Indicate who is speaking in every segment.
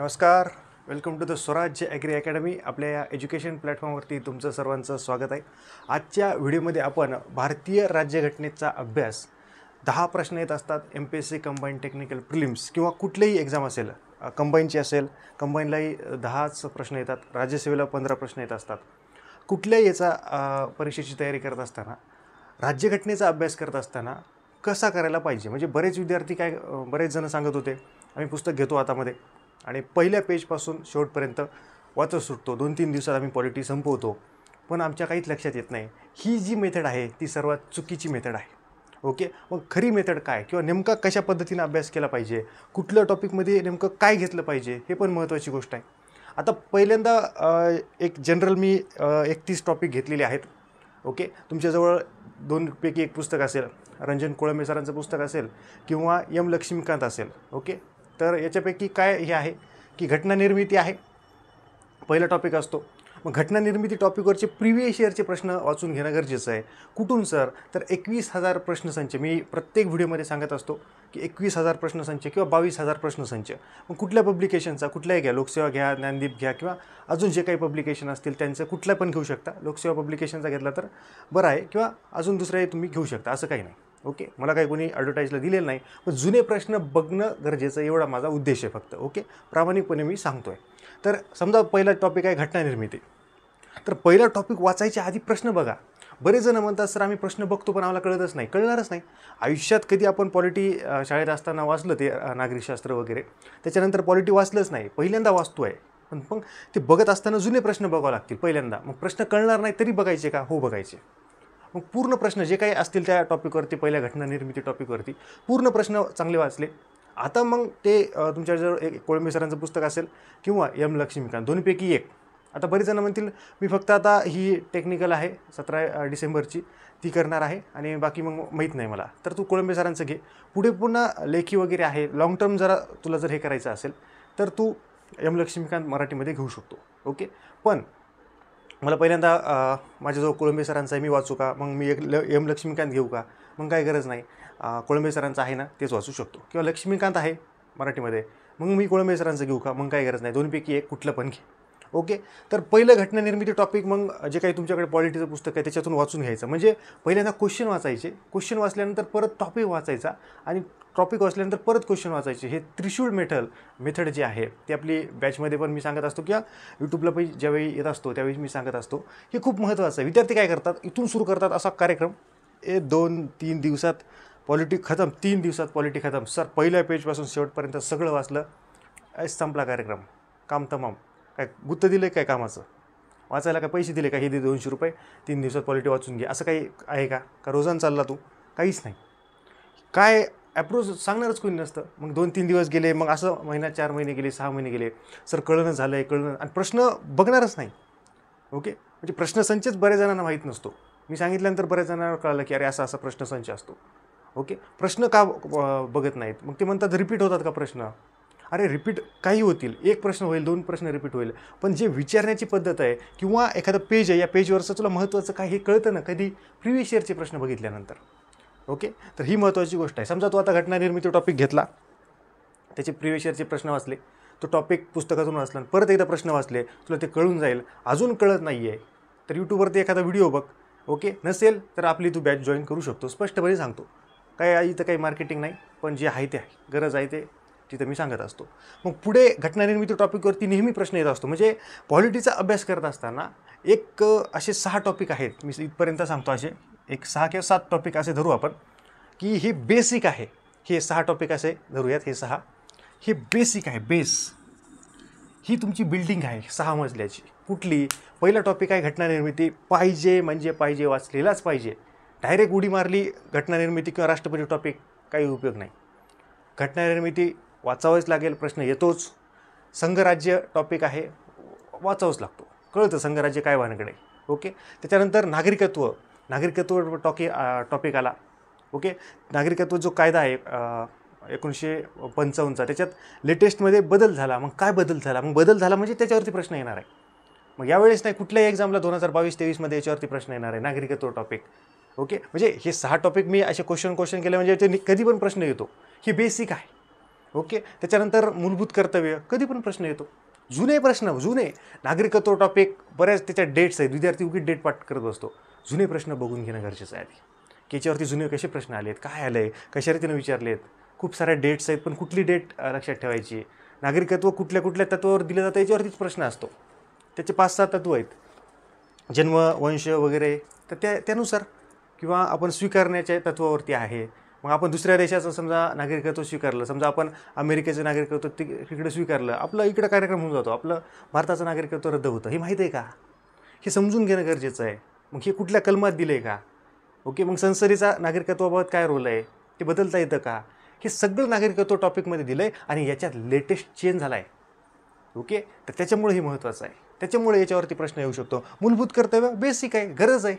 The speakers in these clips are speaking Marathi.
Speaker 1: नमस्कार welcome to the Swarajya agri academy आपल्या या एज्युकेशन प्लॅटफॉर्मवरती तुमचं सर्वांचं स्वागत आहे आजच्या व्हिडिओमध्ये आपण भारतीय राज्यघटनेचा अभ्यास दहा प्रश्न येत असतात M P S C combine technical prelims किंवा कुठलेही एक्झाम असेल कंबाईनची असेल कंबाईनलाही दहाच प्रश्न येतात राज्यसेवेला पंधरा प्रश्न येत असतात कुठल्याही याचा परीक्षेची तयारी करत असताना राज्यघटनेचा अभ्यास करत असताना कसा करायला पाहिजे म्हणजे बरेच विद्यार्थी काय बरेच जण सांगत होते आम्ही पुस्तक घेतो आतामध्ये आणि पहिल्या पेजपासून शेवटपर्यंत वाचत सुटतो दोन तीन दिवसात आम्ही पॉलिटी संपवतो पण आमच्या काहीच लक्षात येत नाही ही जी मेथड आहे ती सर्वात चुकीची मेथड आहे ओके मग खरी मेथड काय किंवा नेमका कशा पद्धतीने अभ्यास केला पाहिजे कुठल्या टॉपिकमध्ये नेमकं काय घेतलं पाहिजे हे पण महत्त्वाची गोष्ट आहे आता पहिल्यांदा एक जनरल मी एकतीस टॉपिक घेतलेले आहेत ओके तुमच्याजवळ दोनपैकी एक पुस्तक असेल रंजन कोळंबे सरांचं पुस्तक असेल किंवा यम लक्ष्मीकांत असेल ओके तर याच्यापैकी काय हे आहे की घटनानिर्मिती आहे पहिला टॉपिक असतो मग घटनानिर्मिती टॉपिकवरचे प्रिव्हियस इयरचे प्रश्न वाचून घेणं गरजेचं आहे कुठून सर तर एकवीस हजार प्रश्नसंच मी प्रत्येक व्हिडिओमध्ये सांगत असतो की एकवीस हजार प्रश्नसंच किंवा बावीस हजार प्रश्नसंच मग कुठल्या पब्लिकेशनचा कुठल्याही घ्या लोकसेवा घ्या ज्ञानदीप घ्या किंवा अजून जे काही पब्लिकेशन असतील त्यांचं कुठला पण घेऊ शकता लोकसेवा पब्लिकेशनचा घेतला तर बरं आहे किंवा अजून दुसऱ्याही तुम्ही घेऊ शकता असं काही नाही ओके मला काही कोणी ॲडव्हर्टाईजला दिलेलं नाही पण जुने प्रश्न बघणं गरजेचं एवढा माझा उद्देश आहे फक्त ओके प्रामाणिकपणे मी सांगतो आहे तर समजा पहिला टॉपिक आहे घटना निर्मिती तर पहिला टॉपिक वाचायच्या आधी प्रश्न बघा बरेच जण म्हणतात सर आम्ही प्रश्न बघतो पण आम्हाला कळतच नाही कळणारच नाही आयुष्यात कधी आपण पॉलिटी शाळेत असताना वाचलं ते नागरिकशास्त्र वगैरे त्याच्यानंतर पॉलिटी वाचलंच नाही पहिल्यांदा वाचतो आहे पण मग ते बघत असताना जुने प्रश्न बघावं लागतील पहिल्यांदा मग प्रश्न कळणार नाही तरी बघायचे का हो बघायचे मग पूर्ण प्रश्न जे काही असतील त्या टॉपिकवरती पहिल्या घटना निर्मिती टॉपिकवरती पूर्ण प्रश्न चांगले वाचले आता मग ते तुमच्याजवळ एक कोळंबी सरांचं पुस्तक असेल किंवा एम लक्ष्मीकांत दोन्हीपैकी एक आता बरेच जण म्हणतील मी फक्त आता ही टेक्निकल आहे सतरा डिसेंबरची ती करणार आहे आणि बाकी मग माहीत नाही मला तर तू कोळंबी सरांचं घे पुढे पुन्हा लेखी वगैरे आहे लाँग टर्म जरा तुला जर हे करायचं असेल तर तू एम लक्ष्मीकांत मराठीमध्ये घेऊ शकतो ओके पण मला पहिल्यांदा माझ्या जो कोळंबे सरांचा आहे मी वाचू का मग मी एक ल एम लक्ष्मीकांत घेऊ का मग काय गरज नाही कोळंबे सरांचं आहे ना तेच वाचू शकतो किंवा लक्ष्मीकांत आहे मराठीमध्ये मग मी कोळंबे सरांचं घेऊ का मग काय गरज नाही दोनपैकी एक कुठलं पण घे ओके तर पहिलं घटनानिर्मिती टॉपिक मग जे काही तुमच्याकडे पॉलिटीचं पुस्तक आहे त्याच्यातून वाचून घ्यायचं म्हणजे पहिल्यांदा क्वेश्चन वाचायचे क्वेश्चन वाचल्यानंतर परत टॉपिक वाचायचा आणि टॉपिक वाचल्यानंतर परत क्वेश्चन वाचायचे हे त्रिशूळ मेथड मेथड जे आहे ते आपली बॅचमध्ये पण मी सांगत असतो किंवा यूट्यूबला पण ज्यावेळी येत असतो त्यावेळी मी सांगत असतो हे खूप महत्त्वाचं आहे विद्यार्थी काय करतात इथून सुरू करतात असा कार्यक्रम ए दोन तीन दिवसात पॉलिटिक खतम तीन दिवसात पॉलिटिक खतम सर पहिल्या पेजपासून शेवटपर्यंत सगळं वाचलं संपला कार्यक्रम काम तमाम काय गुत्त दिलं आहे काय कामाचं वाचायला काय पैसे दिले का हे दे दोनशे रुपये तीन दिवसात पॉलिटी वाचून घे असं काही आहे का का रोजानं चालला तू काहीच नाही काय ॲप्रोच सांगणारच कोणी नसतं मग दोन तीन दिवस गेले मग असं महिना चार महिने गेले सहा महिने गेले सर कळणं झालं आहे कळणं आणि प्रश्न बघणारच नाही ओके म्हणजे प्रश्नसंचच बऱ्याच जणांना माहीत नसतो मी सांगितल्यानंतर बऱ्याच जणांना कळलं की अरे असा असा प्रश्नसंच असतो ओके प्रश्न का बघत नाहीत मग ते म्हणतात रिपीट होतात का प्रश्न अरे रिपीट काही होतील एक प्रश्न होईल दोन प्रश्न रिपीट होईल पण जे विचारण्याची पद्धत आहे किंवा एखादं पेज आहे या पेजवरचं तुला महत्त्वाचं काय हे कळतं ना कधी प्रिव्हियस इयरचे प्रश्न बघितल्यानंतर ओके तर ही महत्त्वाची गोष्ट आहे समजा तू आता घटना निर्मिती टॉपिक घेतला त्याचे प्रिव्हियस इयरचे प्रश्न वाचले तो टॉपिक पुस्तकातून वाचला परत एकदा प्रश्न वाचले तुला ते कळून जाईल अजून कळत नाही आहे तर यूट्यूबवरती एखादा व्हिडिओ बघ ओके नसेल तर आपली तू बॅच जॉईन करू शकतो स्पष्टपणे सांगतो काय इथं काही मार्केटिंग नाही पण जे आहे ते आहे गरज आहे ते तिथं मी सांगत असतो मग पुढे घटनानिर्मिती टॉपिकवरती नेहमी प्रश्न येत असतो म्हणजे पॉलिटीचा अभ्यास करत असताना एक असे सहा टॉपिक आहेत मी इथपर्यंत सांगतो असे एक सहा किंवा सात टॉपिक असे धरू आपण की हे बेसिक आहे हे सहा टॉपिक असे धरूयात हे सहा हे बेसिक आहे बेस ही तुमची बिल्डिंग आहे सहा मजल्याची कुठली पहिला टॉपिक आहे घटनानिर्मिती पाहिजे म्हणजे पाहिजे वाचलेलाच पाहिजे डायरेक्ट उडी मारली घटनानिर्मिती किंवा राष्ट्रपती टॉपिक काही उपयोग नाही घटनानिर्मिती वाचावंच लागेल प्रश्न येतोच संघराज्य टॉपिक आहे वाचावंच लागतो कळतं संघराज्य काय वानकडे ओके त्याच्यानंतर नागरिकत्व नागरिकत्व टॉकी टॉपिक आला ओके नागरिकत्व जो कायदा आहे एकोणीसशे पंचावन्नचा त्याच्यात लेटेस्टमध्ये बदल झाला मग काय बदल झाला मग बदल झाला म्हणजे त्याच्यावरती प्रश्न येणार आहे मग यावेळेस नाही कुठल्याही एक्झामला दोन हजार बावीस तेवीसमध्ये याच्यावरती प्रश्न येणार आहे नागरिकत्व टॉपिक ओके म्हणजे हे सहा टॉपिक मी असे क्वेश्चन क्वेश्चन केले म्हणजे ते कधी पण प्रश्न येतो ही बेसिक आहे ओके त्याच्यानंतर मूलभूत कर्तव्य कधी पण प्रश्न येतो जुने प्रश्न जुने नागरिकत्व टॉपिक बऱ्याच त्याच्या डेट्स आहेत विद्यार्थी उगीच डेट पाठ करत बसतो जुने प्रश्न बघून घेणं गरजेचं आहे आधी की जुने कसे प्रश्न आले आहेत काय आलं आहे कशा रीतीनं विचारले आहेत खूप साऱ्या डेट्स आहेत पण कुठली डेट लक्षात ठेवायची नागरिकत्व कुठल्या कुठल्या तत्वावर दिलं जातं याच्यावरतीच प्रश्न असतो त्याचे पाच सहा तत्व आहेत जन्म वंश वगैरे तर त्या त्यानुसार किंवा आपण स्वीकारण्याच्या तत्वावरती आहे मग आपण दुसऱ्या देशाचं समजा नागरिकत्व स्वीकारलं समजा आपण अमेरिकेचं नागरिकत्व तिकडे स्वीकारलं आपलं इकडं कार्यक्रम होऊन जातो आपलं भारताचं नागरिकत्व रद्द होतं हे माहीत आहे का हे समजून घेणं गरजेचं आहे मग हे कुठल्या कलमात दिलं आहे का ओके मग संसदेचा नागरिकत्वाबाबत काय रोल आहे ते बदलता येतं का हे सगळं नागरिकत्व टॉपिकमध्ये दिलं आहे आणि याच्यात लेटेस्ट चेंज झाला आहे ओके तर त्याच्यामुळे हे महत्त्वाचं आहे त्याच्यामुळे याच्यावरती प्रश्न येऊ शकतो मूलभूत कर्तव्य बेसिक आहे गरज आहे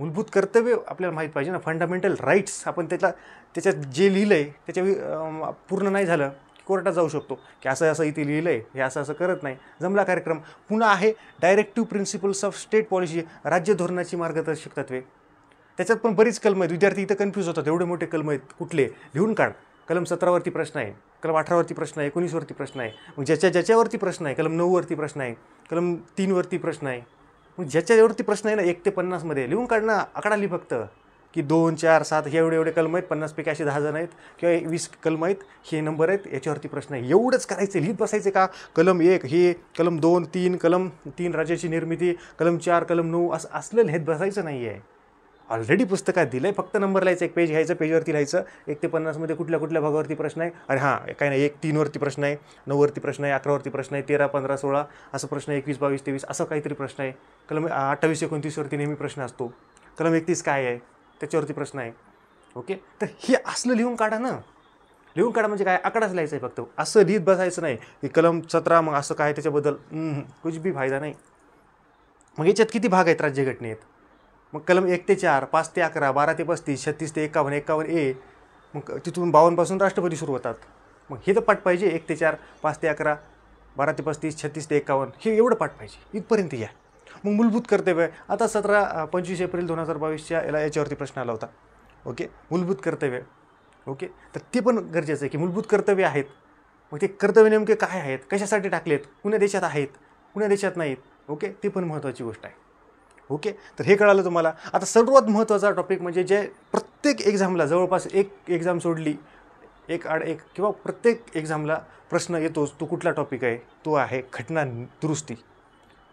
Speaker 1: मूलभूत कर्तव्य आपल्याला माहीत पाहिजे ना फंडामेंटल राईट्स आपण त्याला त्याच्यात जे लिहिलं आहे त्याच्या पूर्ण नाही झालं की कोर्टात जाऊ शकतो की असं असं इथे लिहिलं आहे हे असं असं करत नाही जमला कार्यक्रम पुन्हा आहे directive principles of state policy राज्य धोरणाची मार्गदर्शक तत्वे त्याच्यात पण बरीच कलम आहेत विद्यार्थी इथं कन्फ्यूज होतात एवढे मोठे कलम आहेत कुठले लिहून काढ कलम सतरावरती प्रश्न आहे कलम अठरावरती प्रश्न आहे एकोणीसवरती प्रश्न आहे मग ज्याच्या ज्याच्यावरती प्रश्न आहे कलम नऊवरती प्रश्न आहे कलम तीनवरती प्रश्न आहे मग ज्याच्यावरती प्रश्न आहे ना एक ते पन्नासमध्ये लिहून काढणं आकडा लिहि फक्त की दोन चार सात हे एवढे एवढे कलम आहेत पन्नासपैकी असे दहा जण आहेत किंवा वीस कलम आहेत हे नंबर आहेत याच्यावरती प्रश्न आहे एवढंच करायचं लिहित बसायचे का कलम एक हे कलम दोन तीन कलम तीन राज्याची निर्मिती कलम चार कलम नऊ असं असलं लिहित बसायचं नाही आहे ऑलरेडी पुस्तकात दिलं आहे फक्त नंबर लिहायचं एक पेज घ्यायचं पेजवरती लिहायचं एक ते पन्नासमध्ये कुठल्या कुठल्या भागावरती प्रश्न आहे अरे हां काय नाही एक तीनवरती प्रश्न आहे नऊवरती प्रश्न आहे अकरावरती प्रश्न आहे तेरा पंधरा सोळा असं प्रश्न एकवीस बावीस तेवीस असं काहीतरी प्रश्न आहे कलम अठ्ठावीस एकोणतीसवरती नेहमी प्रश्न असतो कलम एकतीस काय आहे त्याच्यावरती प्रश्न आहे ओके तर हे असलं लिहून काढा ना लिहून काढा म्हणजे काय आकडाच लिहायचं आहे फक्त असं लिहित बसायचं नाही की कलम सतरा मग असं काय त्याच्याबद्दल कुछ बी फायदा नाही मग याच्यात किती भाग आहेत राज्यघटनेत मग कलम एक ते चार पाच ते अकरा बारा ते पस्तीस छत्तीस ते एकावन्न एकावन्न ए मग तिथून बावन्नपासून राष्ट्रपती सुरू होतात मग हे तर पाठ पाहिजे एक ते चार पाच ते अकरा बारा ते पस्तीस छत्तीस ते एकावन्न हे एवढं पाठ पाहिजे इथपर्यंत या मग मूलभूत कर्तव्य आता सतरा पंचवीस एप्रिल दोन हजार बावीसच्या याला याच्यावरती प्रश्न आला होता ओके मूलभूत कर्तव्य ओके तर ते पण गरजेचं आहे की मूलभूत कर्तव्य आहेत मग ते कर्तव्य नेमके काय आहेत कशासाठी टाकलेत कुण्या देशात आहेत कुण्या देशात नाहीत ओके ते पण महत्त्वाची गोष्ट आहे ओके तर हे कळालं तुम्हाला आता सर्वात महत्त्वाचा टॉपिक म्हणजे जे प्रत्येक एक्झामला जवळपास एक एक्झाम सोडली एक आड एक किंवा प्रत्येक एक्झामला प्रश्न येतोच तो कुठला टॉपिक आहे तो आहे घटना दुरुस्ती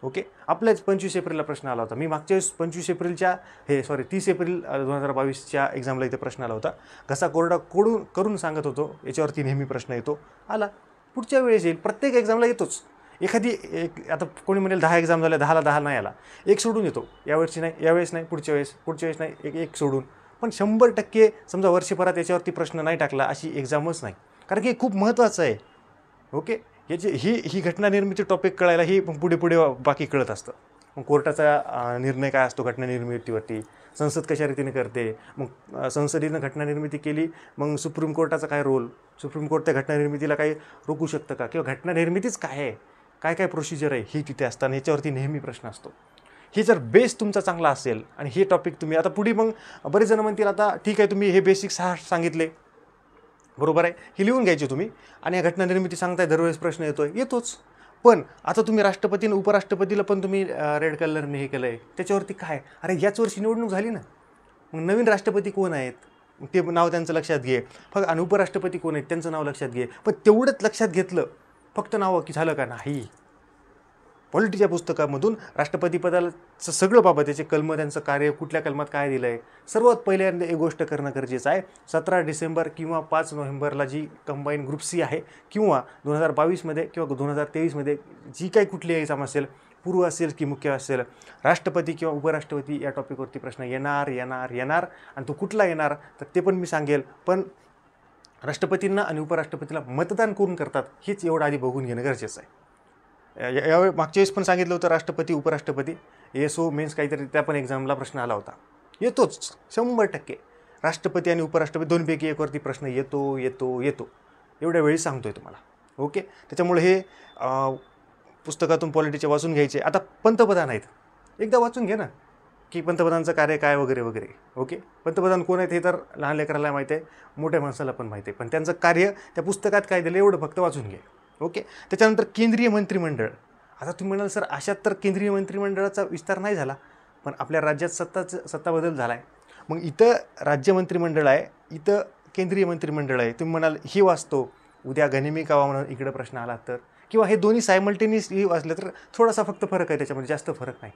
Speaker 1: ओके आपल्याच पंचवीस एप्रिलला प्रश्न आला होता मी मागच्या वेळेस पंचवीस एप्रिलच्या हे सॉरी तीस एप्रिल दोन हजार बावीसच्या एक्झामला इथे प्रश्न आला होता घसा कोरडा कोडून करून सांगत होतो याच्यावरती नेहमी प्रश्न येतो आला पुढच्या वेळेस येईल प्रत्येक एक्झामला येतोच एखादी एक आता कोणी म्हणेल दहा एक्झाम झाल्या दहाला दहा नाही आला एक सोडून येतो वर्षी नाही यावेळेस नाही पुढच्या वेळेस पुढच्या वेळेस नाही एक एक सोडून पण शंभर टक्के समजा वर्षभरात याच्यावरती प्रश्न नाही टाकला अशी एक्झामच नाही कारण की खूप महत्त्वाचं आहे ओके याची ही ही घटना निर्मिती टॉपिक कळायला ही पुढे पुढे बाकी कळत असतं मग कोर्टाचा निर्णय काय असतो घटनानिर्मितीवरती संसद कशा रीतीने करते मग संसदेनं घटनानिर्मिती केली मग सुप्रीम कोर्टाचा काय रोल सुप्रीम कोर्ट त्या निर्मितीला काही रोखू शकतं का किंवा घटनानिर्मितीच काय आहे काय काय प्रोसिजर आहे ही तिथे असताना ह्याच्यावरती नेहमी प्रश्न असतो हे जर बेस तुमचा चांगला असेल आणि हे टॉपिक तुम्ही आता पुढे मग बरेच जण म्हणतील आता ठीक आहे तुम्ही हे बेसिक सहा सांगितले बरोबर आहे हे लिहून घ्यायचे तुम्ही आणि या घटना निर्मिती सांगताय दरवेळेस प्रश्न येतो येतोच पण आता तुम्ही राष्ट्रपती उपराष्ट्रपतीला पण तुम्ही रेड कलरने हे केलं आहे त्याच्यावरती काय अरे याच वर्षी निवडणूक झाली ना मग नवीन राष्ट्रपती कोण आहेत ते नाव त्यांचं लक्षात घे फक्त आणि उपराष्ट्रपती कोण आहेत त्यांचं नाव लक्षात घे पण तेवढंच लक्षात घेतलं फक्त नाव की झालं का नाही पॉलिटीच्या पुस्तकामधून राष्ट्रपतीपदाचं सगळं बाबत त्याचे कलम त्यांचं कार्य कुठल्या कलमात काय दिलं आहे सर्वात पहिल्यांदा एक गोष्ट करणं गरजेचं आहे सतरा डिसेंबर किंवा पाच नोव्हेंबरला जी कंबाईन ग्रुप सी आहे किंवा दोन हजार बावीसमध्ये किंवा दोन हजार तेवीसमध्ये जी काही कुठली एक्झाम असेल पूर्व असेल की मुख्य असेल राष्ट्रपती किंवा उपराष्ट्रपती या टॉपिकवरती प्रश्न येणार येणार येणार आणि तो कुठला येणार तर ते पण मी सांगेल पण राष्ट्रपतींना आणि उपराष्ट्रपतीला मतदान करून करतात हेच एवढं आधी बघून घेणं गरजेचं आहे यावेळी मागच्या वेळेस पण सांगितलं होतं राष्ट्रपती उपराष्ट्रपती एस ओ मेन्स काहीतरी त्या पण एक्झामला प्रश्न आला होता येतोच शंभर टक्के राष्ट्रपती आणि उपराष्ट्रपती दोनपैकी एकवरती प्रश्न येतो येतो येतो एवढ्या वेळी सांगतो आहे तुम्हाला ओके त्याच्यामुळे हे पुस्तकातून पॉलिटीचे वाचून घ्यायचे आता पंतप्रधान आहेत एकदा वाचून घे ना की पंतप्रधानचं कार्य काय वगैरे वगैरे ओके पंतप्रधान कोण आहेत हे तर लहान लेकराला माहिती आहे मोठ्या माणसाला पण माहिती आहे पण त्यांचं कार्य त्या पुस्तकात काय दिलं एवढं फक्त वाचून घे ओके त्याच्यानंतर केंद्रीय मंत्रिमंडळ आता तुम्ही म्हणाल सर अशात तर केंद्रीय मंत्रिमंडळाचा विस्तार नाही झाला पण आपल्या राज्यात सत्ताच सत्ता बदल झाला आहे मग इथं राज्य मंत्रिमंडळ आहे इथं केंद्रीय मंत्रिमंडळ आहे तुम्ही म्हणाल ही वाचतो उद्या गनिमी कावा म्हणून इकडं प्रश्न आला तर किंवा हे दोन्ही सायमल्टेनियसली वाचलं तर थोडासा फक्त फरक आहे त्याच्यामध्ये जास्त फरक नाही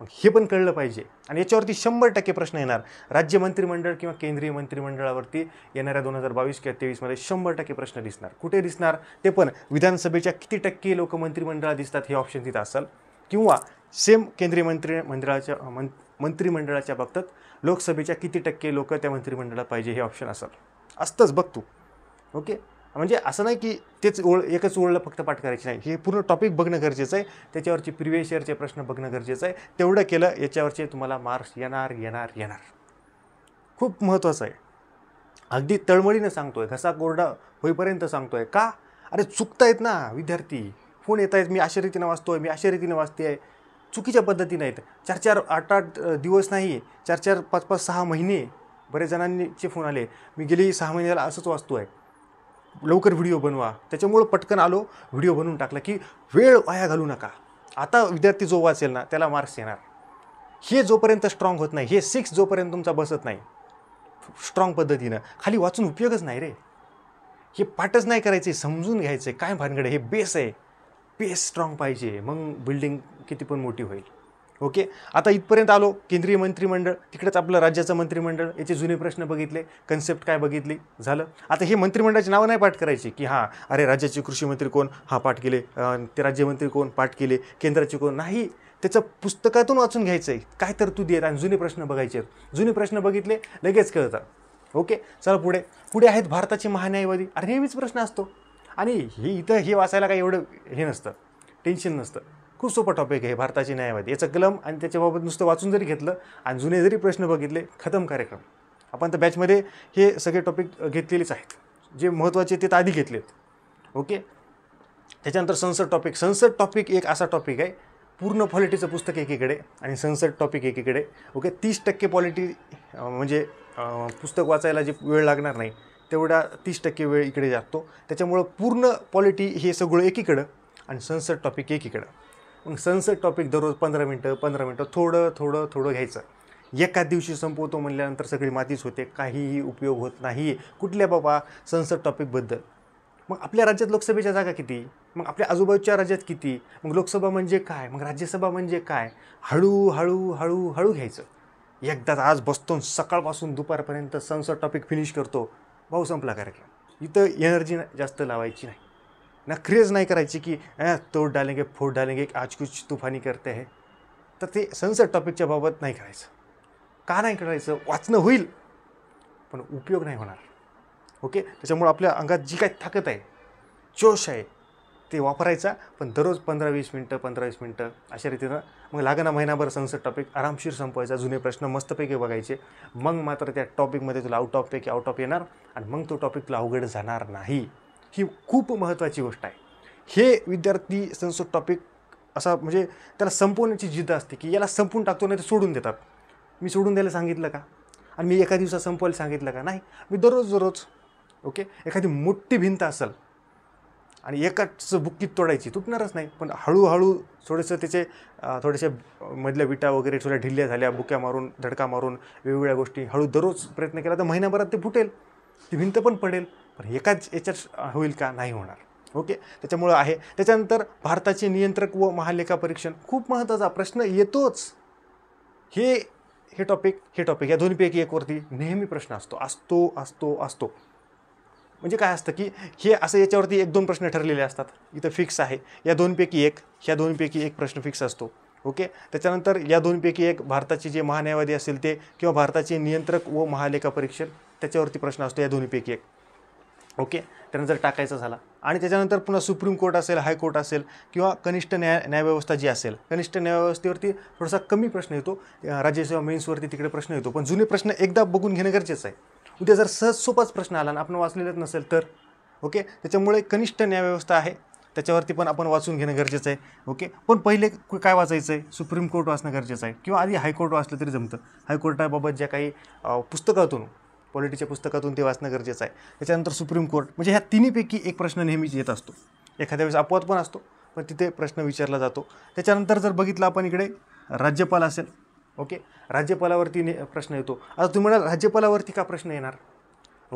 Speaker 1: मग हे पण कळलं पाहिजे आणि याच्यावरती शंभर टक्के प्रश्न येणार राज्य मंत्रिमंडळ किंवा केंद्रीय मंत्रिमंडळावरती येणाऱ्या दोन हजार बावीस किंवा तेवीसमध्ये शंभर टक्के प्रश्न दिसणार कुठे दिसणार ते पण विधानसभेच्या किती टक्के लोक मंत्रिमंडळात दिसतात हे ऑप्शन तिथं असाल किंवा सेम केंद्रीय मंत्री मंडळाच्या मं मंत्रिमंडळाच्या बाबतीत लोकसभेच्या किती टक्के लोक त्या मंत्रिमंडळात पाहिजे हे ऑप्शन असेल असतंच बघ तू ओके म्हणजे असं नाही की तेच ओळ एकच ओळला फक्त पाठ करायची नाही हे पूर्ण टॉपिक बघणं गरजेचं आहे त्याच्यावरचे प्रिवियस इयरचे प्रश्न बघणं गरजेचं आहे तेवढं केलं याच्यावरचे तुम्हाला मार्क्स येणार येणार येणार खूप महत्त्वाचं आहे अगदी तळमळीनं सांगतो आहे घसा कोरडा होईपर्यंत सांगतो आहे का अरे चुकतायत ना विद्यार्थी फोन येत आहेत मी अशा रीतीनं वाचतो आहे मी अशा रीतीनं वाचते आहे चुकीच्या पद्धतीनं आहेत चार चार आठ आठ दिवस नाही चार चार पाच पाच सहा महिने बरेच जणांचे फोन आले मी गेली सहा महिन्याला असंच वाचतो आहे लवकर व्हिडिओ बनवा त्याच्यामुळं पटकन आलो व्हिडिओ बनवून टाकला की वेळ वाया घालू नका आता विद्यार्थी जो वाचेल ना त्याला मार्क्स येणार हे जोपर्यंत स्ट्रॉंग होत नाही हे सिक्स जोपर्यंत तुमचा बसत नाही स्ट्रॉंग पद्धतीनं खाली वाचून उपयोगच नाही रे हे पाठच नाही करायचे समजून घ्यायचे काय भानगड हे बेस आहे बेस स्ट्रॉंग पाहिजे मग बिल्डिंग किती पण मोठी होईल ओके आता इथपर्यंत आलो केंद्रीय मंत्रिमंडळ तिकडेच आपलं राज्याचं मंत्रिमंडळ याचे जुने प्रश्न बघितले कन्सेप्ट काय बघितली झालं आता हे मंत्रिमंडळाची नावं नाही पाठ करायची की हां अरे राज्याचे कृषी मंत्री कोण हा पाठ केले ते राज्यमंत्री कोण पाठ केले केंद्राचे कोण नाही त्याचं पुस्तकातून वाचून घ्यायचं आहे काय तर तू देत आणि जुने प्रश्न बघायचे आहेत जुने प्रश्न बघितले लगेच कळतात ओके चला पुढे पुढे आहेत भारताचे महान्यायवादी अरे नेहमीच प्रश्न असतो आणि हे इथं हे वाचायला काही एवढं हे नसतं टेन्शन नसतं खूप सोपा टॉपिक आहे भारताची न्यायवादी याचं कलम आणि त्याच्याबाबत नुसतं वाचून जरी घेतलं आणि जुने जरी प्रश्न बघितले खतम कार्यक्रम आपण तर बॅचमध्ये हे सगळे टॉपिक घेतलेलेच आहेत जे महत्त्वाचे ते तर आधी घेतलेत ओके त्याच्यानंतर संसद टॉपिक संसद टॉपिक एक असा टॉपिक आहे पूर्ण पॉलिटीचं पुस्तक एकीकडे आणि संसद टॉपिक एकीकडे ओके तीस टक्के पॉलिटी म्हणजे पुस्तक वाचायला जे वेळ लागणार नाही तेवढा तीस टक्के वेळ इकडे जातो त्याच्यामुळं पूर्ण पॉलिटी हे सगळं एकीकडं आणि संसद टॉपिक एकीकडं मग सनसेट टॉपिक दररोज पंधरा मिनटं पंधरा मिनटं थोडं थोडं थोडं घ्यायचं एकाच दिवशी संपवतो म्हणल्यानंतर सगळी मातीच होते काहीही उपयोग होत नाही कुठल्या बाबा सनसेट टॉपिकबद्दल मग आपल्या राज्यात लोकसभेच्या जागा किती मग आपल्या आजूबाजूच्या राज्यात किती मग लोकसभा म्हणजे काय मग राज्यसभा म्हणजे काय हळू हळू हळू हळू घ्यायचं एकदाच आज बसतो सकाळपासून दुपारपर्यंत सनसेट टॉपिक फिनिश करतो भाऊ संपला कार्यक्रम इथं एनर्जी जास्त लावायची नाही ना क्रेज नाही करायची की तोड डालेंगे फोड डालेंगे आज कुछ तुफानी करते आहे तर ते सनसेट टॉपिकच्या बाबत नाही करायचं का नाही करायचं वाचणं होईल पण उपयोग नाही होणार ओके त्याच्यामुळं आपल्या अंगात जी काही थाकत आहे जोश आहे ते वापरायचा पण दररोज पंधरा वीस मिनटं पंधरा वीस मिनटं अशा रीतीनं मग लागणार महिनाभर सनसेट टॉपिक आरामशीर संपवायचा जुने प्रश्न मस्तपैकी बघायचे मग मात्र त्या टॉपिकमध्ये तुला आउट ऑफ पैकी आउट ऑफ येणार आणि मग तो टॉपिक तुला अवघड जाणार नाही ही खूप महत्त्वाची गोष्ट आहे हे विद्यार्थी संसो टॉपिक असा म्हणजे त्याला संपवण्याची जिद्द असते की याला संपवून टाकतो नाही तर सोडून देतात मी सोडून द्यायला सांगितलं का आणि मी एका दिवसात संपवायला सांगितलं का नाही मी दररोज दररोज ओके एखादी मोठी भिंत असेल आणि एकाच बुक्कीत तोडायची तुटणारच नाही पण हळूहळू थोडेसं त्याचे थोडेसे मधल्या विटा वगैरे थोड्या ढिल्ल्या झाल्या बुक्या मारून धडका मारून वेगवेगळ्या गोष्टी हळू दररोज प्रयत्न केला तर महिन्याभरात ते फुटेल ती भिंत पण पडेल पण एकाच याच्यात होईल का नाही होणार ओके त्याच्यामुळं आहे त्याच्यानंतर भारताचे नियंत्रक व महालेखा परीक्षण खूप महत्त्वाचा प्रश्न येतोच हे हे टॉपिक हे टॉपिक या दोन्हीपैकी एकवरती नेहमी प्रश्न असतो असतो असतो असतो म्हणजे काय असतं की हे असं याच्यावरती एक दोन प्रश्न ठरलेले असतात इथं फिक्स आहे या दोनपैकी एक ह्या दोनपैकी एक प्रश्न फिक्स असतो ओके त्याच्यानंतर या दोनपैकी एक भारताचे जे महान्यायवादी असेल ते किंवा भारताचे नियंत्रक व महालेखा परीक्षण त्याच्यावरती प्रश्न असतो या दोन्हीपैकी एक ओके त्यानंतर टाकायचा झाला आणि त्याच्यानंतर पुन्हा सुप्रीम कोर्ट असेल हायकोर्ट असेल किंवा कनिष्ठ न्याय न्यायव्यवस्था जी असेल कनिष्ठ न्यायव्यवस्थेवरती थोडासा कमी प्रश्न येतो राज्यसेवा मेन्सवरती तिकडे प्रश्न येतो पण जुने प्रश्न एकदा बघून घेणं गरजेचं आहे उद्या जर सहज सोपाच प्रश्न आला आणि आपण वाचलेलाच नसेल तर ओके त्याच्यामुळे कनिष्ठ न्यायव्यवस्था आहे त्याच्यावरती पण आपण वाचून घेणं गरजेचं आहे ओके पण पहिले काय वाचायचं आहे सुप्रीम कोर्ट वाचणं गरजेचं आहे किंवा आधी हायकोर्ट वाचलं तरी जमतं हायकोर्टाबाबत ज्या काही पुस्तकातून पॉलिटीच्या पुस्तकातून ते वाचणं गरजेचं आहे त्याच्यानंतर सुप्रीम कोर्ट म्हणजे ह्या तिन्हीपैकी एक प्रश्न नेहमीच येत असतो एखाद्या वेळेस अपवाद पण असतो पण तिथे प्रश्न विचारला जातो त्याच्यानंतर जर बघितलं आपण इकडे राज्यपाल असेल ओके राज्यपालावरती ने प्रश्न येतो आता तुम्ही म्हणाल राज्यपालावरती का प्रश्न येणार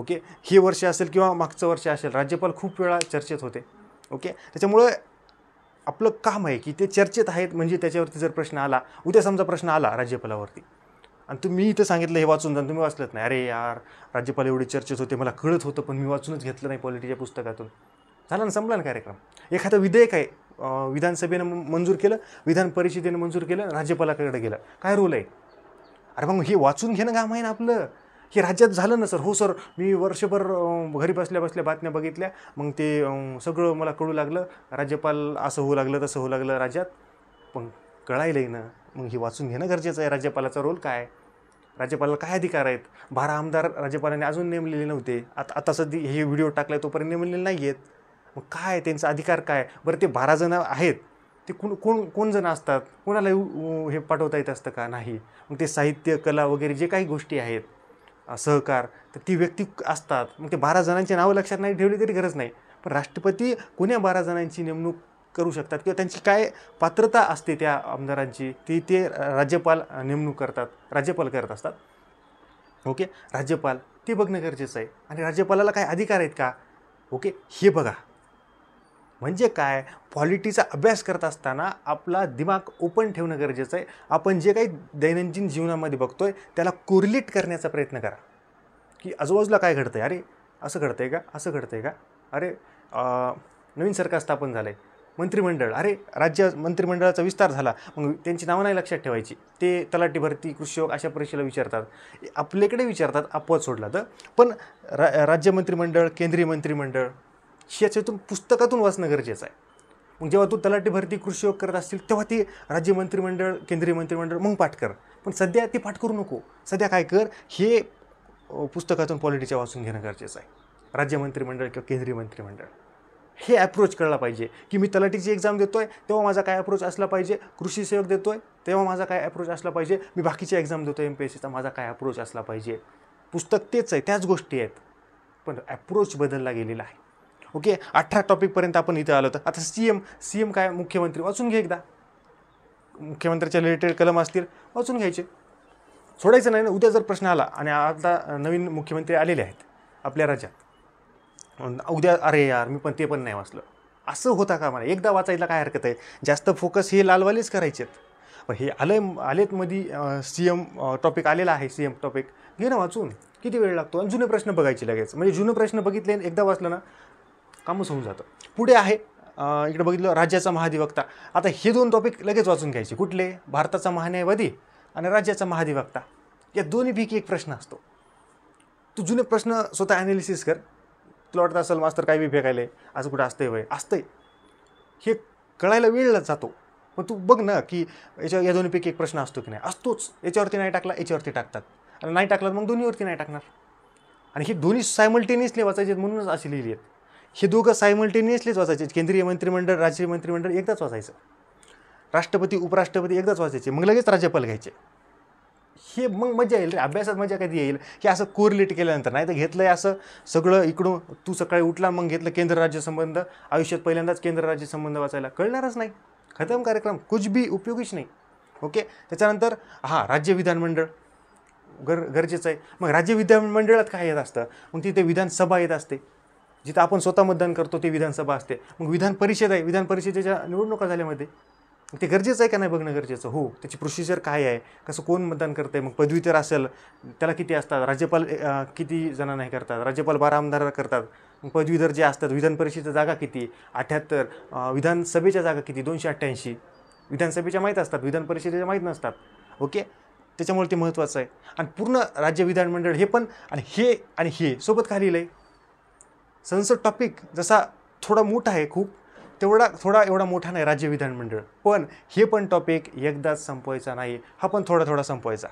Speaker 1: ओके हे वर्ष असेल किंवा मागचं वर्ष असेल राज्यपाल खूप वेळा चर्चेत होते ओके त्याच्यामुळं आपलं काम आहे की ते चर्चेत आहेत म्हणजे त्याच्यावरती जर प्रश्न आला उद्या समजा प्रश्न आला राज्यपालावरती आणि तुम्ही इथं सांगितलं हे वाचून जा तुम्ही वाचलत नाही अरे यार राज्यपाल एवढे चर्चेत होते मला कळत होतं पण मी वाचूनच घेतलं नाही पॉलिटीच्या पुस्तकातून झाला ना संपला ना कार्यक्रम एखादं विधेयक आहे विधानसभेनं मंजूर केलं विधान परिषदेनं मंजूर केलं राज्यपालाकडे गेलं काय रोल आहे अरे मग हे वाचून घेणं काम आहे ना आपलं हे राज्यात झालं ना सर हो सर मी वर्षभर घरी बसल्या बसल्या बातम्या बघितल्या मग ते सगळं मला कळू लागलं राज्यपाल असं होऊ लागलं तसं होऊ लागलं राज्यात पण कळायलाही ना मग हे वाचून घेणं गरजेचं आहे राज्यपालाचा रोल काय राज्यपालाला काय अधिकार आहेत बारा आमदार राज्यपालांनी अजून नेमलेले नव्हते आता आता सध्या हे व्हिडिओ टाकला तोपर्यंत नेमलेले नाही आहेत मग काय त्यांचा अधिकार काय बरं ते बारा जणं आहेत ते कोण कोण कोण जण असतात कोणाला हे पाठवता येत असतं का नाही मग ते साहित्य कला वगैरे जे काही गोष्टी आहेत सहकार तर ती व्यक्ती असतात मग ते बारा जणांची नावं लक्षात नाही ठेवली तरी गरज नाही पण राष्ट्रपती कोण्या बारा जणांची नेमणूक करू शकतात किंवा त्यांची काय पात्रता असते त्या आमदारांची ती ते राज्यपाल नेमणूक करतात राज्यपाल करत असतात ओके राज्यपाल ते बघणं गरजेचं आहे आणि राज्यपालाला काय अधिकार आहेत का ओके हे बघा म्हणजे काय पॉलिटीचा अभ्यास करत असताना आपला दिमाग ओपन ठेवणं गरजेचं आहे आपण जे काही दैनंदिन जीवनामध्ये बघतो आहे त्याला कोरिलेट करण्याचा प्रयत्न करा की आजूबाजूला काय घडतं आहे अरे असं घडतं आहे का असं घडतं आहे का अरे नवीन सरकार स्थापन झालं आहे मंत्रिमंडळ अरे राज्य मंत्रिमंडळाचा विस्तार झाला मग त्यांची नावं नाही लक्षात ठेवायची ते तलाठी भरती कृषी अशा परीक्षेला विचारतात आपल्याकडे विचारतात अपवाद सोडला तर पण रा राज्य मंत्रिमंडळ केंद्रीय मंत्रिमंडळ याच्यातून पुस्तकातून वाचणं गरजेचं आहे मग जेव्हा तू तलाठी भरती कृषी करत असतील तेव्हा ते राज्य मंत्रिमंडळ केंद्रीय मंत्रिमंडळ मग पाठ कर पण सध्या ती पाठ करू नको सध्या काय कर हे पुस्तकातून पॉलिटीच्या वाचून घेणं गरजेचं आहे राज्य मंत्रिमंडळ किंवा केंद्रीय मंत्रिमंडळ हे ॲप्रोच कळला पाहिजे की मी तलाठीची एक्झाम देतो आहे तेव्हा माझा काय अप्रोच असला पाहिजे कृषी सेवक देतो आहे तेव्हा माझा काय अप्रोच असला पाहिजे मी बाकीची एक्झाम देतो एम पी एस सीचा माझा काय अप्रोच असला पाहिजे पुस्तक तेच आहे त्याच गोष्टी आहेत पण ॲप्रोच बदलला गेलेला आहे ओके अठरा टॉपिकपर्यंत आपण इथं आलो तर आता सी एम सी एम काय मुख्यमंत्री वाचून घे एकदा मुख्यमंत्र्याच्या रिलेटेड कलम असतील वाचून घ्यायचे सोडायचं नाही ना उद्या जर प्रश्न आला आणि आता नवीन मुख्यमंत्री आलेले आहेत आपल्या राज्यात उद्या अरे यार मी पण ते पण नाही वाचलं असं होता का मला एकदा वाचायला काय हरकत आहे जास्त फोकस हे लालवालेच करायचे आहेत हे आलं आलेत मध्ये सी एम टॉपिक आलेला आहे सी एम टॉपिक घे ना वाचून किती वेळ लागतो आणि जुने प्रश्न बघायचे लगेच म्हणजे जुने प्रश्न बघितले एकदा वाचलं ना कामच होऊन जातं पुढे आहे इकडे बघितलं राज्याचा महाधिवक्ता आता हे दोन टॉपिक लगेच वाचून घ्यायचे कुठले भारताचा महान्यायवादी आणि राज्याचा महाधिवक्ता या दोन्हीपैकी एक प्रश्न असतो तू जुने प्रश्न स्वतः ॲनालिसिस कर तुला वाटत असेल मास्तर काय बी फेकायला असं कुठं असतंय वय असतंय हे कळायला वेळ जातो पण तू बघ ना की याच्या या दोन्हीपैकी एक प्रश्न असतो की नाही असतोच याच्यावरती नाही टाकला याच्यावरती टाकतात आणि नाही टाकला मग दोन्हीवरती नाही टाकणार आणि हे दोन्ही सायमल्टेनियसली वाचायचे म्हणूनच असे लिहिली आहेत हे दोघं सायमल्टेनियसलीच वाचायचे केंद्रीय मंत्रिमंडळ राज्य मंत्रिमंडळ एकदाच वाचायचं राष्ट्रपती उपराष्ट्रपती एकदाच वाचायचे मग लगेच राज्यपाल घ्यायचे हे मग मजा येईल रे अभ्यासात मजा कधी येईल की असं कोरिलेट केल्यानंतर नाही तर घेतलं आहे असं सगळं इकडून तू सकाळी उठला मग घेतलं केंद्र राज्य संबंध आयुष्यात पहिल्यांदाच केंद्र राज्य संबंध वाचायला कळणारच नाही खतम कार्यक्रम कुछ बी उपयोगीच नाही ओके त्याच्यानंतर हां राज्य विधानमंडळ गर गरजेचं आहे मग राज्य विधानमंडळात काय येत असतं मग तिथे विधानसभा येत असते जिथं आपण स्वतः मतदान करतो ते विधानसभा असते मग विधान परिषद आहे विधान परिषदेच्या निवडणुका झाल्यामध्ये ते गरजेचं आहे का नाही बघणं गरजेचं हो त्याची प्रोसिजर काय आहे कसं कोण मतदान करतं आहे मग पदवीधर असेल त्याला किती असतात राज्यपाल किती जणांना नाही करतात राज्यपाल बारा आमदार करतात मग पदवीधर जे असतात विधान जागा किती अठ्ठ्याहत्तर विधानसभेच्या जागा किती दोनशे अठ्ठ्याऐंशी विधानसभेच्या माहीत असतात विधान माहीत नसतात ओके त्याच्यामुळे ते महत्त्वाचं आहे आणि पूर्ण राज्य विधानमंडळ हे पण आणि हे आणि हे सोबत खाली आहे संसद टॉपिक जसा थोडा मोठा आहे खूप तेवढा थोडा एवढा मोठा नाही राज्य विधानमंडळ पण हे पण टॉपिक एकदाच संपवायचा नाही हा पण थोडा थोडा संपवायचा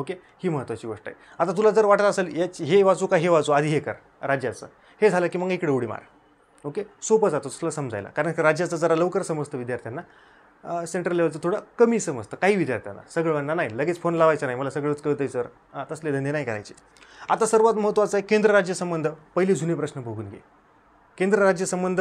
Speaker 1: ओके ही महत्त्वाची गोष्ट आहे आता तुला जर वाटत असेल याच हे वाचू का हे वाचू आधी हे कर राज्याचं हे झालं की मग इकडे उडी मार ओके सोपं जातो तुला समजायला कारण राज्याचं जरा लवकर समजतं विद्यार्थ्यांना सेंट्रल लेवलचं थोडं कमी समजतं काही विद्यार्थ्यांना सगळ्यांना नाही लगेच फोन लावायचा नाही मला सगळंच आहे सर तसले धंदे नाही करायचे आता सर्वात महत्त्वाचं आहे केंद्र राज्य संबंध पहिले जुने प्रश्न बघून घे केंद्र राज्य संबंध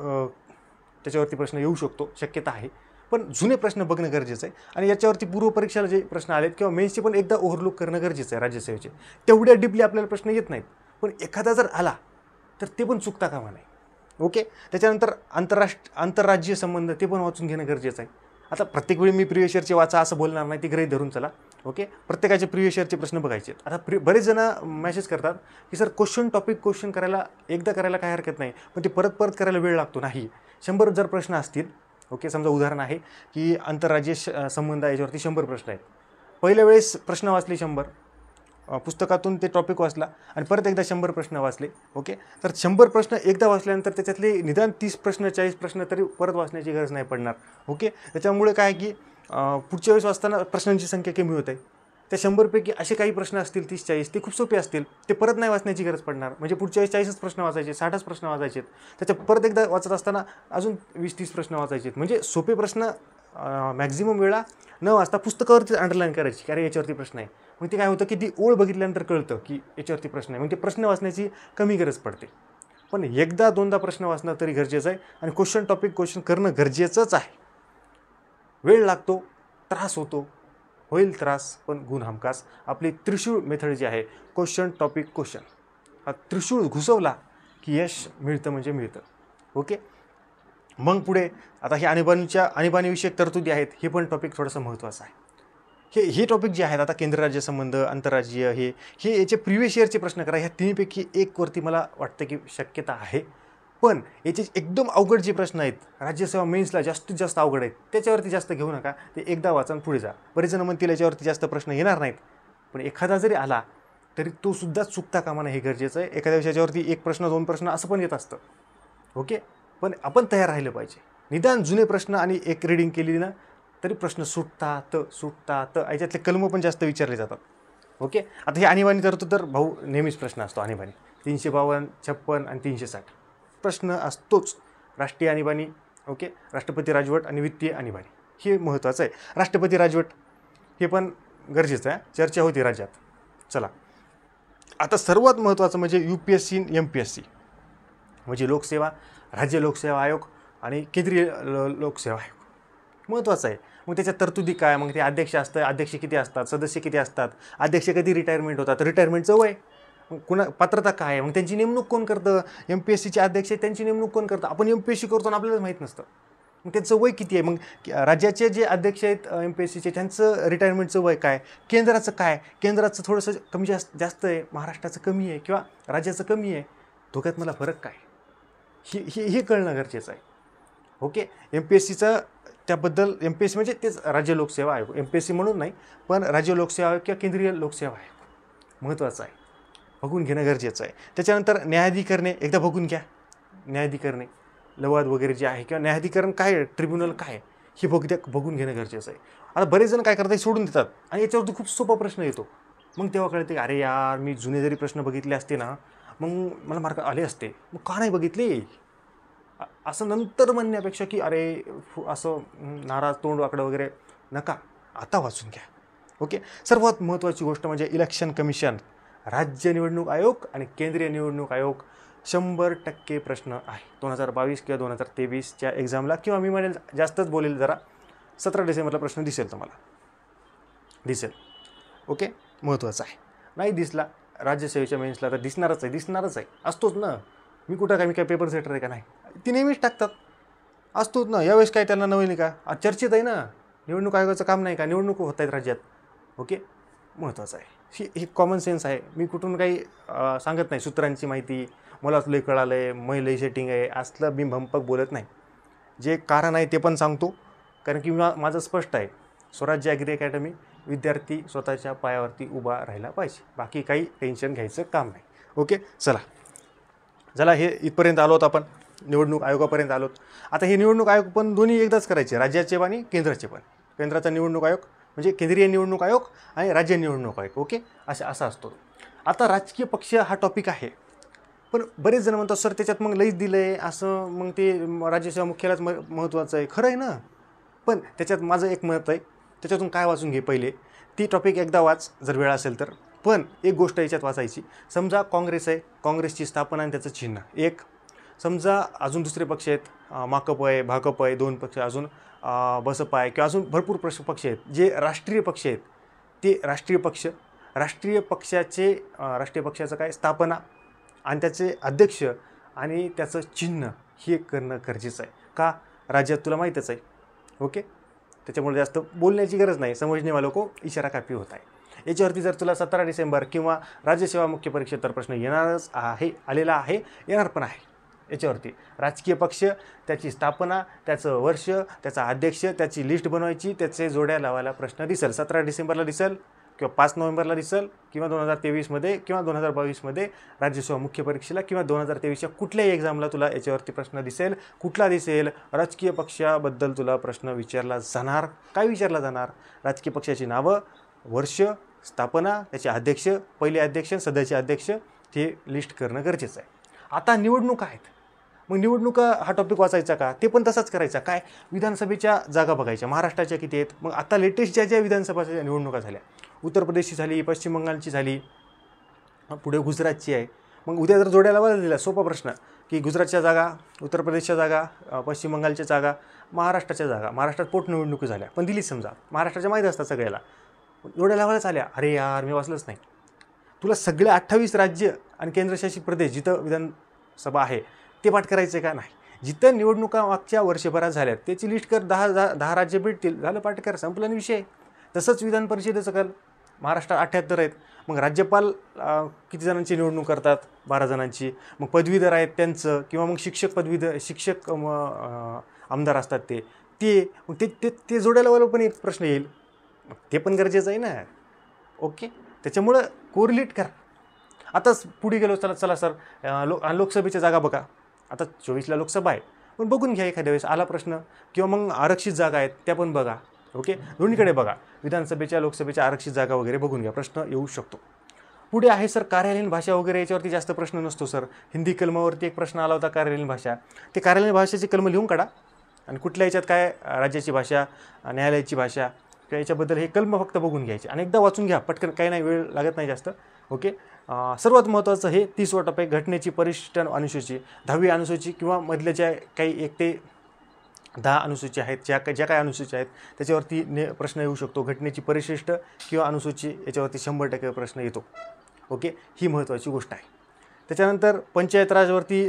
Speaker 1: त्याच्यावरती प्रश्न येऊ शकतो शक्यता आहे पण जुने प्रश्न बघणं गरजेचं आहे आणि याच्यावरती पूर्वपरीक्षाला जे प्रश्न आलेत किंवा मेन्सचे पण एकदा ओव्हरलुक करणं गरजेचं आहे राज्यसेवेचे तेवढ्या डीपली आपल्याला प्रश्न येत नाहीत पण एखादा जर आला तर ते पण चुकता कामा नाही ओके त्याच्यानंतर आंतरराष्ट्र आंतरराज्यीय संबंध ते पण वाचून घेणं गरजेचं आहे आता प्रत्येक वेळी मी प्रिवेशरचे वाचा असं बोलणार नाही ते ग्रही धरून चला ओके प्रत्येकाचे इयरचे प्रश्न बघायचे आहेत आता प्रि बरेच जण मॅसेज करतात की सर क्वेश्चन टॉपिक क्वेश्चन करायला एकदा करायला काय हरकत नाही पण ते परत परत करायला वेळ लागतो नाही शंभर जर प्रश्न असतील ओके समजा उदाहरण आहे की आंतरराज्य संबंध याच्यावरती शंभर प्रश्न आहेत पहिल्या वेळेस प्रश्न वाचले शंभर पुस्तकातून ते टॉपिक वाचला आणि परत एकदा शंभर प्रश्न वाचले ओके तर शंभर प्रश्न एकदा वाचल्यानंतर त्याच्यातले निदान तीस प्रश्न चाळीस प्रश्न तरी परत वाचण्याची गरज नाही पडणार ओके त्याच्यामुळे काय की पुढच्या वेळेस वाचताना प्रश्नांची संख्या कमी होत आहे त्या शंभरपैकी असे काही प्रश्न असतील तीस चाळीस ते खूप सोपे असतील ते परत नाही वाचण्याची गरज पडणार म्हणजे पुढच्या वेळेस चाळीसच प्रश्न वाचायचे साठच प्रश्न वाचायचे त्याच्या परत एकदा वाचत असताना अजून वीस तीस प्रश्न वाचायचे म्हणजे सोपे प्रश्न मॅक्झिमम वेळा न वाचता पुस्तकावरती अंडरलाईन करायची कारण याच्यावरती प्रश्न आहे मग ते काय होतं की ती ओळ बघितल्यानंतर कळतं की याच्यावरती प्रश्न आहे मग ते प्रश्न वाचण्याची कमी गरज पडते पण एकदा दोनदा प्रश्न वाचणं तरी गरजेचं आहे आणि क्वेश्चन टॉपिक क्वेश्चन करणं गरजेचंच आहे वेळ लागतो त्रास होतो होईल त्रास पण गुण हमखास आपली त्रिशूळ मेथड जी आहे क्वेश्चन टॉपिक क्वेश्चन हा त्रिशूळ घुसवला की यश मिळतं म्हणजे मिळतं ओके मग पुढे आता हे आणीबाणीच्या आणीबाणीविषयक तरतुदी आहेत हे पण टॉपिक थोडंसं महत्त्वाचं आहे हे हे टॉपिक जे आहेत आता केंद्र राज्यसंबंध संबंध आंतरराज्य हे हे याचे प्रिव्हियस इयरचे प्रश्न करा ह्या तिन्हीपैकी एकवरती मला वाटतं की शक्यता आहे पण याचे एकदम अवघड जे प्रश्न आहेत राज्यसेवा मेन्सला जास्तीत जास्त अवघड आहेत त्याच्यावरती जास्त घेऊ नका ते एकदा वाचून पुढे जा बरेच जण म्हणतील याच्यावरती जास्त प्रश्न येणार नाहीत पण एखादा जरी आला तरी तो सुद्धा चुकता कामा हे गरजेचं आहे एखाद्या विषयाच्यावरती एक प्रश्न दोन प्रश्न असं पण येत असतं ओके पण आपण तयार राहिलं पाहिजे निदान जुने प्रश्न आणि एक रिडिंग केली ना तरी प्रश्न सुटतात सुटतात याच्यातले कलम पण जास्त विचारले जातात ओके आता हे आणीबाणी करतो तर भाऊ नेहमीच प्रश्न असतो आणीबाणी तीनशे बावन्न छप्पन आणि तीनशे साठ प्रश्न असतोच राष्ट्रीय आणीबाणी ओके राष्ट्रपती राजवट आणि वित्तीय आणीबाणी हे महत्त्वाचं आहे राष्ट्रपती राजवट हे पण गरजेचं आहे चर्चा होती राज्यात चला आता सर्वात महत्त्वाचं म्हणजे U P S C M P S C म्हणजे लोकसेवा राज्य लोकसेवा आयोग आणि केंद्रीय लोकसेवा आयोग महत्त्वाचं आहे मग त्याच्या तरतुदी काय मग ते अध्यक्ष असतं अध्यक्ष किती असतात सदस्य किती असतात अध्यक्ष कधी रिटायरमेंट होतात रिटायरमेंटचं वय कुणा पात्रता काय आहे मग त्यांची नेमणूक कोण करतं एम पी एस सीचे अध्यक्ष त्यांची नेमणूक कोण करतं आपण एम पी एस सी करतो आणि आपल्याला माहीत नसतं मग त्यांचं वय किती आहे मग राज्याचे जे अध्यक्ष आहेत एम पी एस सीचे त्यांचं रिटायरमेंटचं वय काय केंद्राचं काय केंद्राचं थोडंसं कमी जास्त जास्त आहे महाराष्ट्राचं कमी आहे किंवा राज्याचं कमी आहे धोक्यात मला फरक काय हे हे हे कळणं गरजेचं आहे ओके एम पी एस सीचं त्याबद्दल एम पी एस सी म्हणजे तेच राज्य लोकसेवा आयोग एम पी एस सी म्हणून नाही पण राज्य लोकसेवा आयोग किंवा केंद्रीय लोकसेवा आयोग महत्त्वाचं आहे बघून घेणं गरजेचं आहे त्याच्यानंतर न्यायाधिकरणे एकदा बघून घ्या न्यायाधिकरणे लवाद वगैरे जे आहे किंवा न्यायाधिकरण काय ट्रिब्युनल काय हे बघ बघून घेणं गरजेचं आहे आता बरेच जण काय करतात सोडून देतात आणि याच्यावरती खूप सोपा प्रश्न येतो मग तेव्हा कळते अरे यार मी जुने जरी प्रश्न बघितले असते ना मग मला मार्क आले असते मग का नाही बघितले असं नंतर म्हणण्यापेक्षा की अरे असं नाराज तोंड वाकडं वगैरे नका आता वाचून घ्या ओके सर्वात महत्त्वाची गोष्ट म्हणजे इलेक्शन कमिशन राज्य निवडणूक आयोग आणि केंद्रीय निवडणूक आयोग शंभर टक्के प्रश्न आहे दोन हजार बावीस किंवा दोन हजार तेवीसच्या एक्झामला किंवा मी म्हणेल जास्तच बोलेल जरा सतरा डिसेंबरला प्रश्न दिसेल तुम्हाला दिसेल ओके महत्त्वाचं आहे नाही दिसला राज्यसेवेच्या मेन्सला तर दिसणारच आहे दिसणारच आहे असतोच ना मी कुठं काय मी काय पेपर सेटर आहे का नाही ती नेहमीच टाकतात असतोच ना यावेळेस काय त्यांना नवीन का चर्चेत आहे ना निवडणूक आयोगाचं काम नाही का निवडणूक होत आहेत राज्यात ओके महत्त्वाचं आहे ही हे कॉमन सेन्स आहे मी कुठून काही सांगत नाही सूत्रांची माहिती मलाच लय कळालं आहे महिला सेटिंग आहे असलं मी भंपक बोलत नाही जे कारण आहे ते पण सांगतो कारण की मा माझं स्पष्ट आहे स्वराज्य ॲग्री अकॅडमी विद्यार्थी स्वतःच्या पायावरती उभा राहिला पाहिजे बाकी काही टेन्शन घ्यायचं काम नाही ओके चला चला हे इथपर्यंत आलो आपण निवडणूक आयोगापर्यंत आलोत आता हे निवडणूक आयोग पण दोन्ही एकदाच करायचे राज्याचे आणि केंद्राचे पण केंद्राचा निवडणूक आयोग म्हणजे केंद्रीय निवडणूक आयोग आणि राज्य निवडणूक आयोग ओके असे असा असतो आता राजकीय पक्ष हा टॉपिक आहे पण बरेच जण म्हणतात सर त्याच्यात मग लईच दिलं आहे असं मग ते राज्यसेवा मुख्यालयाच म महत्त्वाचं आहे खरं आहे ना पण त्याच्यात माझं एक मत आहे त्याच्यातून काय वाचून घे पहिले ती टॉपिक एकदा वाच जर वेळ असेल तर पण एक गोष्ट याच्यात वाचायची समजा काँग्रेस आहे काँग्रेसची स्थापना आणि त्याचं चिन्ह एक समजा अजून दुसरे पक्ष आहेत माकप आहे भाकप आहे दोन पक्ष अजून बसपा आहे किंवा अजून भरपूर प्रश पक्ष आहेत जे राष्ट्रीय पक्ष आहेत ते राष्ट्रीय पक्ष राष्ट्रीय पक्षाचे राष्ट्रीय पक्षाचं काय स्थापना आणि त्याचे अध्यक्ष आणि त्याचं चिन्ह हे करणं गरजेचं आहे का राज्यात तुला माहीतच आहे ओके त्याच्यामुळे जास्त बोलण्याची गरज नाही समजणेवा लोक इशारा कापी होत आहे याच्यावरती जर तुला सतरा डिसेंबर किंवा राज्यसेवा मुख्य तर प्रश्न येणारच आहे आलेला आहे येणार पण आहे याच्यावरती राजकीय पक्ष त्याची स्थापना त्याचं वर्ष त्याचा अध्यक्ष त्याची लिस्ट बनवायची त्याचे जोड्या लावायला प्रश्न दिसेल सतरा डिसेंबरला दिसेल किंवा पाच नोव्हेंबरला दिसेल किंवा दोन हजार तेवीसमध्ये किंवा दोन हजार बावीसमध्ये राज्यसभा मुख्य परीक्षेला किंवा दोन हजार तेवीसच्या कुठल्याही एक्झामला तुला याच्यावरती प्रश्न दिसेल कुठला दिसेल राजकीय पक्षाबद्दल तुला प्रश्न विचारला जाणार काय विचारला जाणार राजकीय पक्षाची नावं वर्ष स्थापना त्याचे अध्यक्ष पहिले अध्यक्ष सध्याचे अध्यक्ष हे लिस्ट करणं गरजेचं आहे आता निवडणूक आहेत मग निवडणुका हा टॉपिक वाचायचा का ते पण तसाच करायचा काय विधानसभेच्या जागा बघायच्या महाराष्ट्राच्या किती आहेत मग आता लेटेस्ट ज्या ज्या विधानसभाच्या निवडणुका झाल्या उत्तर प्रदेशची झाली पश्चिम बंगालची झाली पुढे गुजरातची आहे मग उद्या जर जोड्याला बदल दिला सोपा प्रश्न की गुजरातच्या जागा उत्तर प्रदेशच्या जागा पश्चिम बंगालच्या जागा महाराष्ट्राच्या जागा महाराष्ट्रात पोटनिवडणुकी झाल्या पण दिलीच समजा महाराष्ट्राच्या माहीत असतात सगळ्याला जोड्या लावायलाच आल्या अरे यार मी वाचलंच नाही तुला सगळे अठ्ठावीस राज्य आणि केंद्रशासित प्रदेश जिथं विधानसभा आहे ते पाठ करायचं का नाही जिथं निवडणुका मागच्या वर्षभरात झाल्यात त्याची लिस्ट कर दहा दहा राज्य भेटतील झालं पाठ करा संपलं विषय तसंच विधान परिषदेचं काल महाराष्ट्रात अठ्ठ्याहत्तर आहेत मग राज्यपाल किती जणांची निवडणूक करतात बारा जणांची मग पदवीधर आहेत त्यांचं किंवा मग शिक्षक पदवीधर शिक्षक आमदार असतात ते ते मग ते ते ते जोडायला पण एक प्रश्न येईल ते पण गरजेचं आहे ना ओके त्याच्यामुळं कोरिलेट करा आताच पुढे गेलो चला चला सर लो लोकसभेच्या जागा बघा आता चोवीसला लोकसभा आहे पण बघून घ्या एखाद्या वेळेस आला प्रश्न किंवा मग आरक्षित जागा आहेत त्या पण बघा ओके दोन्हीकडे बघा विधानसभेच्या लोकसभेच्या आरक्षित जागा वगैरे बघून घ्या प्रश्न येऊ शकतो पुढे आहे सर कार्यालयीन भाषा वगैरे याच्यावरती जास्त प्रश्न नसतो सर हिंदी कलमावरती एक प्रश्न आला होता कार्यालयीन भाषा ते कार्यालयीन भाषेचे कलम लिहून काढा आणि कुठल्या याच्यात काय राज्याची भाषा न्यायालयाची भाषा किंवा याच्याबद्दल हे कलम फक्त बघून घ्यायचे आणि एकदा वाचून घ्या पटकन काही नाही वेळ लागत नाही जास्त ओके सर्वात महत्त्वाचं हे तीस टप्पा आहे घटनेची परिशिष्ट अनुसूची दहावी अनुसूची किंवा मधल्या ज्या काही एक ते दहा अनुसूची आहेत ज्या काही ज्या काय अनुसूची आहेत त्याच्यावरती ने प्रश्न येऊ शकतो घटनेची परिशिष्ट किंवा अनुसूची याच्यावरती शंभर टक्के प्रश्न येतो ओके ही महत्त्वाची गोष्ट आहे त्याच्यानंतर पंचायत राजवरती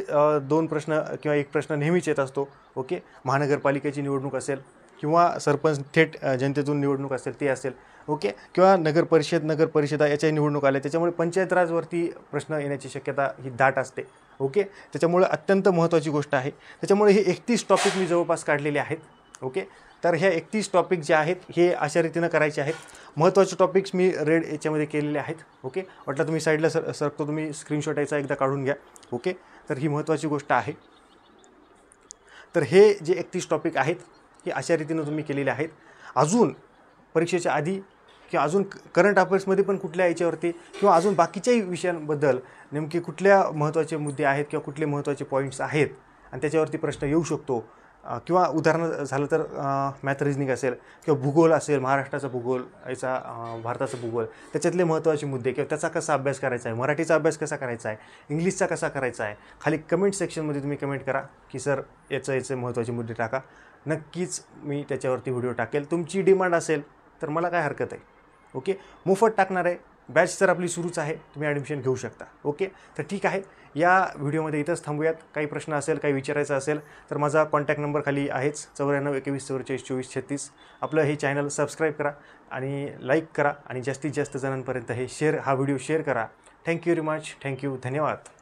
Speaker 1: दोन प्रश्न किंवा एक प्रश्न नेहमीच येत असतो ओके महानगरपालिकेची निवडणूक असेल किंवा सरपंच थेट जनतेतून निवडणूक असेल ती असेल ओके किंवा नगर परिषद नगर परिषदा याच्याही निवडणूक आल्या त्याच्यामुळे पंचायत राजवरती प्रश्न येण्याची शक्यता ही दाट असते ओके त्याच्यामुळे अत्यंत महत्त्वाची गोष्ट आहे त्याच्यामुळे हे एकतीस टॉपिक मी जवळपास काढलेले आहेत ओके तर ह्या एकतीस टॉपिक जे आहेत हे अशा रीतीनं करायचे आहेत महत्त्वाचे टॉपिक्स मी रेड याच्यामध्ये केलेले आहेत ओके वाटलं तुम्ही साईडला सर सरकतो तुम्ही स्क्रीनशॉट यायचा एकदा काढून घ्या ओके तर ही महत्त्वाची गोष्ट आहे तर हे जे एकतीस टॉपिक आहेत की अशा रीतीनं तुम्ही केलेले आहेत अजून परीक्षेच्या आधी किंवा अजून करंट अफेअर्समध्ये पण कुठल्या याच्यावरती किंवा अजून बाकीच्याही विषयांबद्दल नेमके कुठल्या महत्त्वाचे मुद्दे आहेत किंवा कुठले महत्त्वाचे पॉईंट्स आहेत आणि त्याच्यावरती प्रश्न येऊ शकतो किंवा उदाहरण झालं तर मॅथ रिजनिंग असेल किंवा भूगोल असेल महाराष्ट्राचा भूगोल याचा भारताचा भूगोल त्याच्यातले महत्त्वाचे मुद्दे किंवा त्याचा कसा अभ्यास करायचा आहे मराठीचा अभ्यास कसा करायचा आहे इंग्लिशचा कसा करायचा आहे खाली कमेंट सेक्शनमध्ये तुम्ही कमेंट करा की सर याचं याचे महत्त्वाचे मुद्दे टाका नक्कीच मी त्याच्यावरती व्हिडिओ टाकेल तुमची डिमांड असेल तर मला काय हरकत आहे ओके मोफत टाकणार आहे बॅच तर आपली सुरूच आहे तुम्ही ॲडमिशन घेऊ शकता ओके तर ठीक आहे या व्हिडिओमध्ये इथंच थांबूयात काही प्रश्न असेल काही विचारायचा असेल तर माझा कॉन्टॅक्ट नंबर खाली आहेच चौऱ्याण्णव एकवीस चौवेचाळीस चोवीस छत्तीस आपलं हे चॅनल सबस्क्राईब करा आणि लाईक करा आणि जास्तीत जास्त जणांपर्यंत हे शेअर हा व्हिडिओ शेअर करा थँक्यू व्हेरी मच थँक्यू धन्यवाद